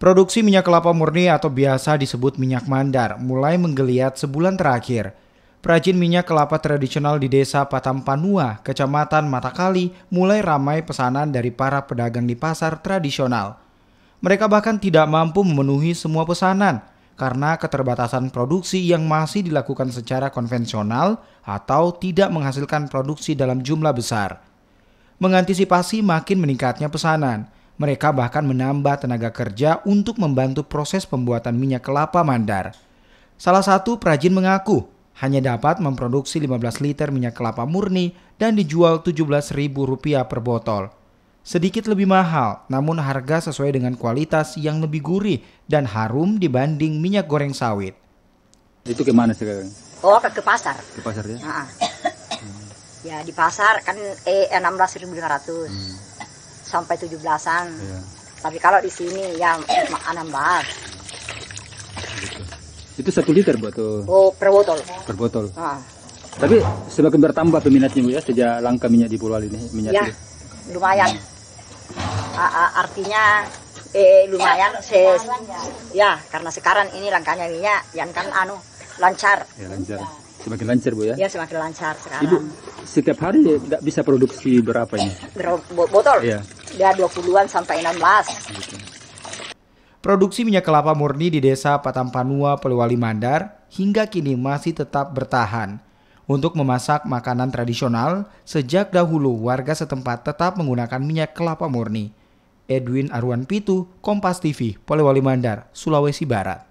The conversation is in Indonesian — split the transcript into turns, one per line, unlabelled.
Produksi minyak kelapa murni atau biasa disebut minyak mandar mulai menggeliat sebulan terakhir. Perajin minyak kelapa tradisional di desa Patampanua, kecamatan Matakali, mulai ramai pesanan dari para pedagang di pasar tradisional. Mereka bahkan tidak mampu memenuhi semua pesanan karena keterbatasan produksi yang masih dilakukan secara konvensional atau tidak menghasilkan produksi dalam jumlah besar mengantisipasi makin meningkatnya pesanan. Mereka bahkan menambah tenaga kerja untuk membantu proses pembuatan minyak kelapa mandar. Salah satu perajin mengaku hanya dapat memproduksi 15 liter minyak kelapa murni dan dijual Rp17.000 per botol. Sedikit lebih mahal, namun harga sesuai dengan kualitas yang lebih gurih dan harum dibanding minyak goreng sawit. Itu kemana sekarang?
Oh, ke, ke pasar. Ke pasar ya? Nah, ya di pasar kan eh, eh, enam eh lima ratus hmm. sampai 17-an yeah. tapi kalau di sini ya 16 gitu.
itu satu liter buat tuh?
oh per botol
per botol ah. tapi semakin bertambah peminatnya bu ya sejak langka minyak di pulau ini minyak ya,
lumayan A -a artinya eh lumayan se ya karena sekarang ini langkahnya minyak yang kan anu lancar
ya lancar semakin lancar bu ya ya
semakin lancar sekarang ibu
setiap hari tidak bisa produksi berapa ini? Eh,
berapa botol? Iya. Ya 20-an sampai 16. Gitu.
Produksi minyak
kelapa murni di desa Patampanua, Polewali Mandar hingga kini masih tetap bertahan. Untuk memasak makanan tradisional, sejak dahulu warga setempat tetap menggunakan minyak kelapa murni. Edwin Arwan Pitu, Kompas TV, Polewali Mandar, Sulawesi Barat.